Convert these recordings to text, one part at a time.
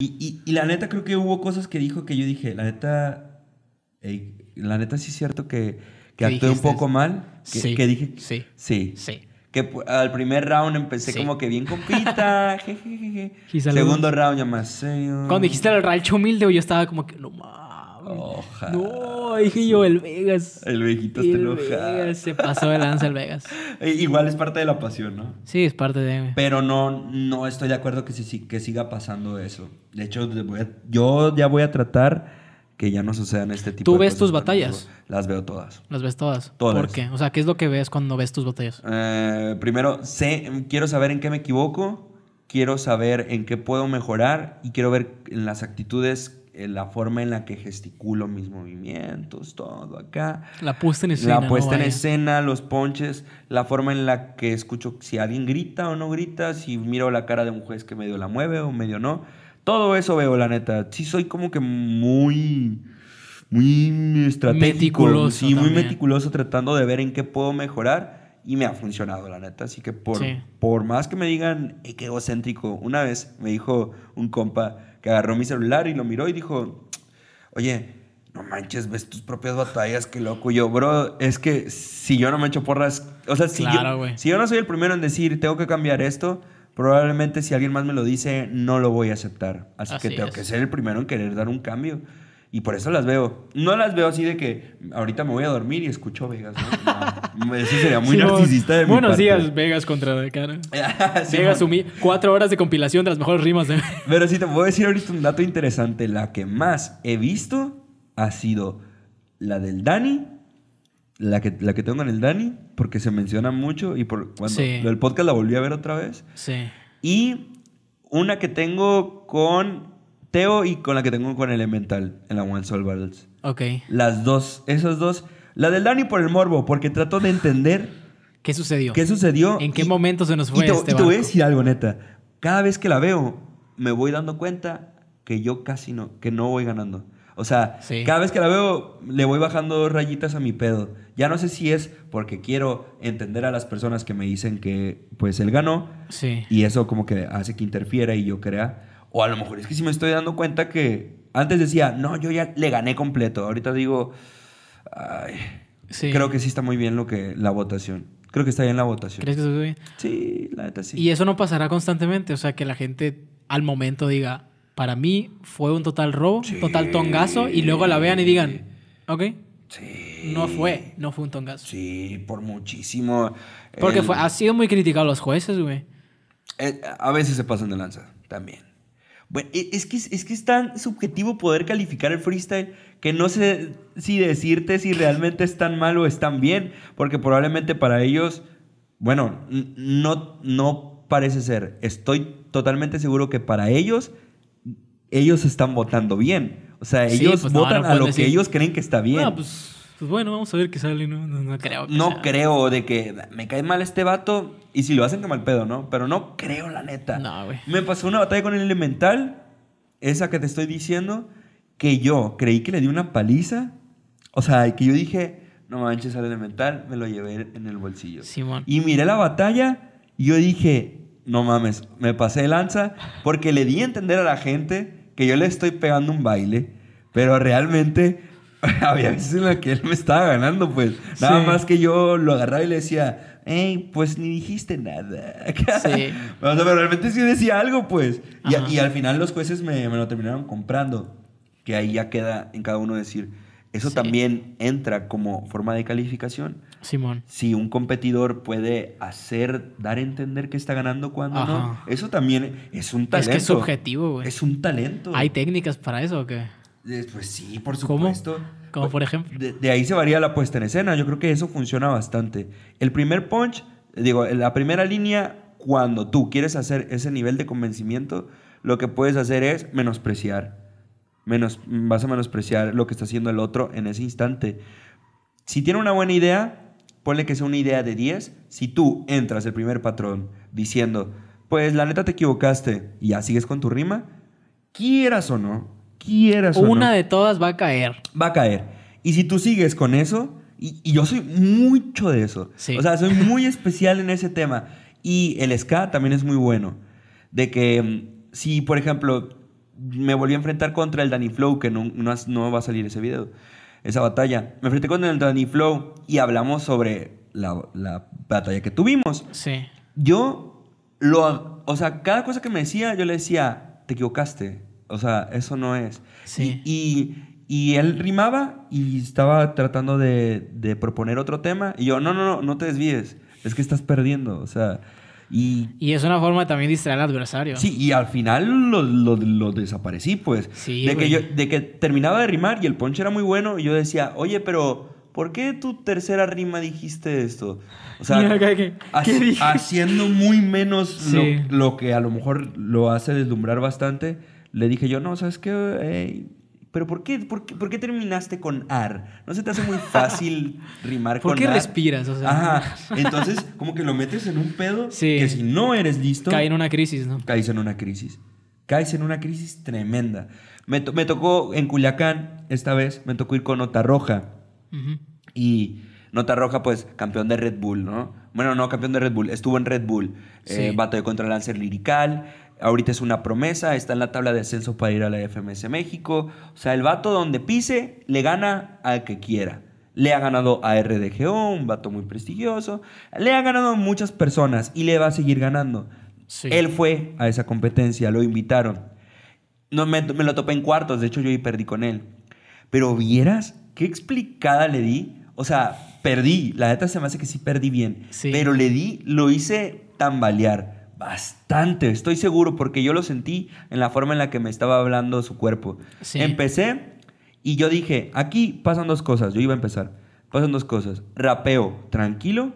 Y, y, la neta creo que hubo cosas que dijo que yo dije, la neta, la neta sí es cierto que, que actué un poco mal. Que, Que dije, sí. Sí. Que al primer round empecé como que bien compita, jejeje. Segundo round ya más Cuando dijiste el rancho humilde, yo estaba como que, no mames. Ojalá. No, dije yo, el Vegas. El viejito está enojado. se pasó de lanza el Vegas. Eh, igual es parte de la pasión, ¿no? Sí, es parte de... Pero no, no estoy de acuerdo que, que siga pasando eso. De hecho, yo ya voy a tratar que ya no sucedan este tipo de cosas. ¿Tú ves tus batallas? Las veo todas. ¿Las ves todas? Todas. ¿Por qué? O sea, ¿qué es lo que ves cuando ves tus batallas? Eh, primero, sé, quiero saber en qué me equivoco, quiero saber en qué puedo mejorar y quiero ver en las actitudes eh, la forma en la que gesticulo mis movimientos, todo acá. La puesta en escena. La puesta en escena, los ponches, la forma en la que escucho si alguien grita o no grita, si miro la cara de un juez que medio la mueve o medio no. Todo eso veo, la neta. Sí soy como que muy muy estratégico, meticuloso sí, muy meticuloso tratando de ver en qué puedo mejorar y me ha funcionado, la neta. Así que por, por más que me digan, que qué egocéntrico, una vez me dijo un compa, que agarró mi celular y lo miró y dijo, oye, no manches, ves tus propias batallas, qué loco. Yo, bro, es que si yo no me echo porras, o sea, si, yo, si yo no soy el primero en decir, tengo que cambiar esto, probablemente si alguien más me lo dice, no lo voy a aceptar. Así, que tengo que ser el primero en querer dar un cambio. Y por eso las veo. No las veo así de que ahorita me voy a dormir y escucho Vegas. ¿no? eso sería muy narcisista de Buenos mi parte. días, Vegas contra de cara. Vegas cuatro horas de compilación de las mejores rimas. Pero sí, te puedo decir ahorita un dato interesante. La que más he visto ha sido la del Dani. La que, la que tengo en el Dani, porque se menciona mucho y por cuando el podcast la volví a ver otra vez. Sí. Y una que tengo con Teo y con la que tengo con Elemental en la One Soul Battles. Ok. Las dos, esas dos. La del Dani por el morbo, porque trato de entender. ¿Qué sucedió? ¿Qué sucedió? ¿En qué momento se nos fue este te, y te voy a algo, neta. Cada vez que la veo, me voy dando cuenta que yo casi no, que no voy ganando. O sea, cada vez que la veo, le voy bajando rayitas a mi pedo. Ya no sé si es porque quiero entender a las personas que me dicen que pues él ganó. Sí. Y eso como que hace que interfiera y yo crea. O a lo mejor es que si me estoy dando cuenta que antes decía, no, yo ya le gané completo. Ahorita digo, creo que sí está muy bien lo que la votación. Creo que está bien la votación. ¿Crees que está bien? Sí, la neta sí. Y eso no pasará constantemente, o sea, que la gente al momento diga, para mí fue un total robo, total tongazo, y luego la vean y digan, ok. Sí. No fue, no fue un tongazo. Sí, por muchísimo. Porque fue, ha sido muy criticado a los jueces, güey. Eh, a veces se pasan de lanza también. E, es que, es que es tan subjetivo poder calificar el freestyle que no sé si decirte si realmente es tan malo o es tan bien, porque probablemente para ellos, bueno, no, no parece ser. Estoy totalmente seguro que para ellos, ellos están votando bien. O sea, ellos pues, votan a lo que ellos creen que está bien. Pues, pues bueno, vamos a ver qué sale, ¿no? creo. no creo de que me cae mal este vato y si lo hacen que mal pedo, ¿no? Pero no creo, la neta. No, güey. Me pasó una batalla con el elemental, esa que te estoy diciendo, que yo creí que le di una paliza. O sea, que yo dije, no manches al elemental, me lo llevé en el bolsillo. Simón. Y miré la batalla y yo dije, no mames, me pasé de lanza porque le di a entender a la gente que yo le estoy pegando un baile. Pero realmente había veces en las que él me estaba ganando, pues. Nada más que yo lo agarraba y le decía, hey, pues ni dijiste nada. sí. pero realmente sí decía algo, pues. Y, al final los jueces me, lo terminaron comprando. Que ahí ya queda en cada uno decir, eso también entra como forma de calificación. Simón. Si un competidor puede hacer, dar a entender que está ganando cuando no, eso también es un talento. Es que es subjetivo, güey. Es un talento. ¿Hay técnicas para eso o qué? Pues sí, por supuesto. ¿Cómo? Como por ejemplo. De, ahí se varía la puesta en escena. Yo creo que eso funciona bastante. El primer punch, digo, la primera línea, cuando tú quieres hacer ese nivel de convencimiento, lo que puedes hacer es menospreciar. Menos, vas a menospreciar lo que está haciendo el otro en ese instante. Si tiene una buena idea, ponle que sea una idea de 10. Si tú entras el primer patrón diciendo, pues la neta te equivocaste y ya sigues con tu rima, quieras o no, una de todas va a caer. Va a caer. Y si tú sigues con eso, y, yo soy mucho de eso. O sea, soy muy especial en ese tema. Y el ska también es muy bueno. De que mm, si, por ejemplo, me volví a enfrentar contra el Danny Flow, que no, no, va a salir ese video, esa batalla. Me enfrenté contra el Danny Flow y hablamos sobre la, la batalla que tuvimos. Sí. Yo lo... O sea, cada cosa que me decía, yo le decía, te equivocaste o sea, eso no es. Sí. Y, él rimaba y estaba tratando de, proponer otro tema. Y yo, no, no, no, no te desvíes. Es que estás perdiendo. O sea. Y, y es una forma también de distraer al adversario. Sí, y al final lo, desaparecí, pues. Sí, de, que terminaba de rimar y el ponche era muy bueno. Y yo decía, oye, pero ¿por qué tu tercera rima dijiste esto? O sea, haciendo muy menos lo, lo, que a lo mejor lo hace deslumbrar bastante le dije yo, no, ¿sabes qué? pero por qué, por qué, terminaste con ar? ¿No se te hace muy fácil rimar con ar? ¿Por qué respiras? Entonces, como que lo metes en un pedo que si no eres listo... Cae en una crisis, ¿no? Caes en una crisis. Caes en una crisis tremenda. Me, me tocó en Culiacán, esta vez, me tocó ir con nota Roja. Y Nota roja, pues campeón de Red Bull, ¿no? Bueno, no campeón de Red Bull, estuvo en Red Bull. Eh, sí. de de contra el Lirical. Ahorita es una promesa, está en la tabla de ascenso para ir a la FMS México. O sea, el vato donde pise le gana al que quiera. Le ha ganado a RDGO, un vato muy prestigioso. Le ha ganado a muchas personas y le va a seguir ganando. Él fue a esa competencia, lo invitaron. No, me, me, lo topé en cuartos, de hecho yo ahí perdí con él. Pero vieras qué explicada le di o sea, perdí. La neta se me hace que sí perdí bien. Pero le di, lo hice tambalear. Bastante, estoy seguro, porque yo lo sentí en la forma en la que me estaba hablando su cuerpo. Empecé y yo dije, aquí pasan dos cosas, yo iba a empezar. Pasan dos cosas. Rapeo tranquilo,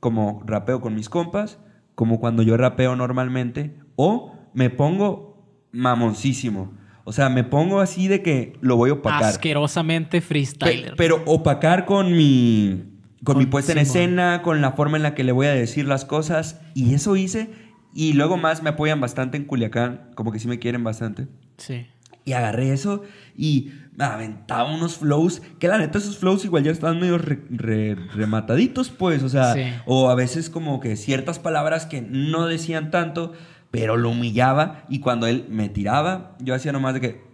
como rapeo con mis compas, como cuando yo rapeo normalmente, o me pongo mamoncísimo. O sea, me pongo así de que lo voy a opacar. Asquerosamente freestyler. pero opacar con mi. Con, mi puesta en escena, con la forma en la que le voy a decir las cosas. Y eso hice. Y luego más me apoyan bastante en Culiacán. Como que sí me quieren bastante. Sí. Y agarré eso y me aventaba unos flows, que la neta esos flows igual ya están medio remataditos, pues, o sea, o a veces como que ciertas palabras que no decían tanto, pero lo humillaba y cuando él me tiraba, yo hacía nomás de que...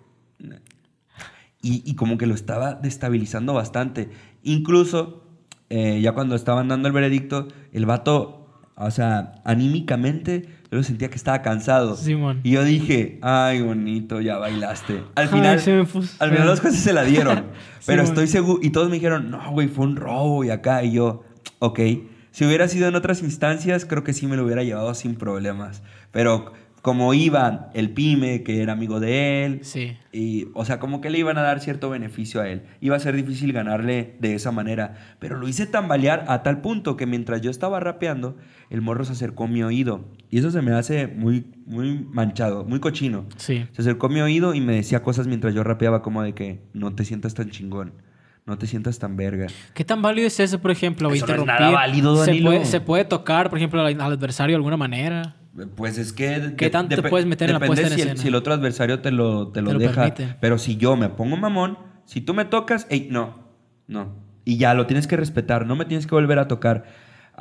Y, como que lo estaba destabilizando bastante. Incluso, eh, ya cuando estaban dando el veredicto, el vato, o sea, anímicamente, yo sentía que estaba cansado. Y yo dije, ay, bonito, ya bailaste. Al final, al final las cosas se la dieron. pero estoy seguro, y todos me dijeron, no, güey, fue un robo y acá, y yo, ok. Si hubiera sido en otras instancias, creo que sí me lo hubiera llevado sin problemas. Pero como iba el pyme, que era amigo de él, y, o sea, como que le iban a dar cierto beneficio a él. Iba a ser difícil ganarle de esa manera. Pero lo hice tambalear a tal punto que mientras yo estaba rapeando, el morro se acercó a mi oído. Y eso se me hace muy, muy manchado, muy cochino. Se acercó a mi oído y me decía cosas mientras yo rapeaba como de que no te sientas tan chingón no te sientas tan verga. ¿Qué tan válido es eso, por ejemplo? interrumpir. nada válido, ¿Se puede, tocar, por ejemplo, al, adversario de alguna manera. Pues es que. ¿Qué tanto te puedes meter en la puesta si en El, si el otro adversario te lo, deja. Pero si yo me pongo mamón, si tú me tocas, ey, no, no. Y ya lo tienes que respetar, no me tienes que volver a tocar.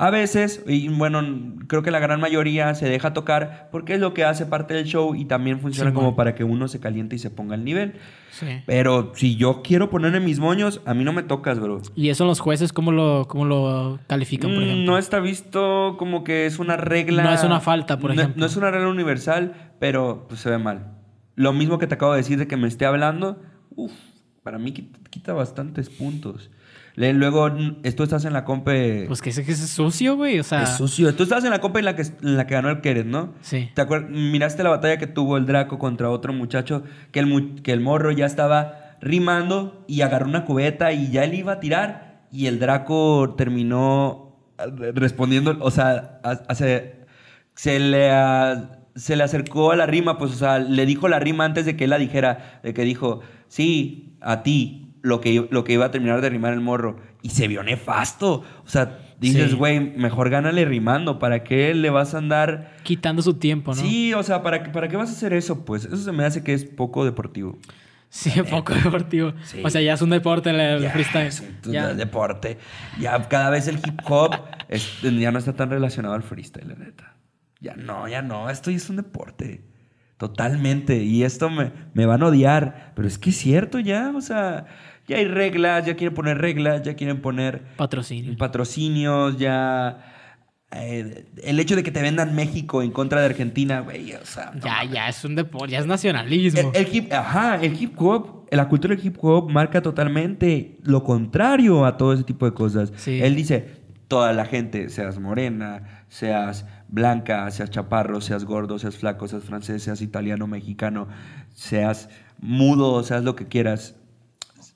A veces, y bueno, creo que la gran mayoría se deja tocar porque es lo que hace parte del show y también funciona como para que uno se caliente y se ponga al nivel. Sí. Pero si yo quiero ponerme mis moños, a mí no me tocas, bro. ¿Y eso los jueces cómo lo, cómo lo califican, por mm, ejemplo? No está visto como que es una regla... No es una falta, por ejemplo. No, es una regla universal, pero pues, se ve mal. Lo mismo que te acabo de decir de que me esté hablando, uff, para mí quita, quita bastantes puntos luego, tú estás en la compa... Pues que ese que es sucio, güey. O sea. Es sucio. Tú estabas en la compa en la que, en la que ganó el Querer, ¿no? Sí. ¿Te acuerdas? Miraste la batalla que tuvo el Draco contra otro muchacho que el, que el morro ya estaba rimando y agarró una cubeta y ya él iba a tirar. Y el Draco terminó eh, respondiendo. O sea, hace, se le. se le acercó a la rima, pues, o sea, le dijo la rima antes de que él la dijera, de que dijo, sí, a ti, lo que, iba a terminar de rimar el morro. Y se vio nefasto. O sea, dices, güey, mejor gánale rimando. ¿Para qué le vas a andar. Quitando su tiempo, ¿no? Sí, o sea, ¿para, para qué vas a hacer eso? Pues eso se me hace que es poco deportivo. Sí, poco deportivo. O sea, ya es un deporte el, freestyle ya, Es un deporte. Ya cada vez el hip hop ya no está tan relacionado al freestyle, la neta. Ya no, ya no. Esto ya es un deporte. Totalmente. Y esto me, van a odiar. Pero es que es cierto ya. O sea, ya hay reglas, ya quieren poner reglas, ya quieren poner. Patrocinios. Patrocinios, ya. Eh, el hecho de que te vendan México en contra de Argentina, güey, o sea. ya, ya es un deporte, ya es nacionalismo. El, hip, ajá, el hip hop, la cultura del hip hop marca totalmente lo contrario a todo ese tipo de cosas. Él dice: toda la gente, seas morena, seas blanca, seas chaparro, seas gordo, seas flaco, seas francés, seas italiano, mexicano, seas mudo, seas lo que quieras.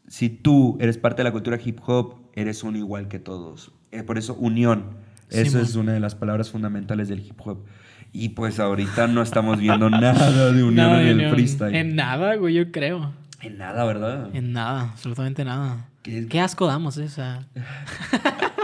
Si tú eres parte de la cultura hip hop, eres un igual que todos. Eh, por eso unión. eso es una de las palabras fundamentales del hip hop. Y pues ahorita no estamos viendo nada de unión en el freestyle. En nada, güey, yo creo. En nada, ¿verdad? En nada, absolutamente nada. Qué, Qué asco damos, eh?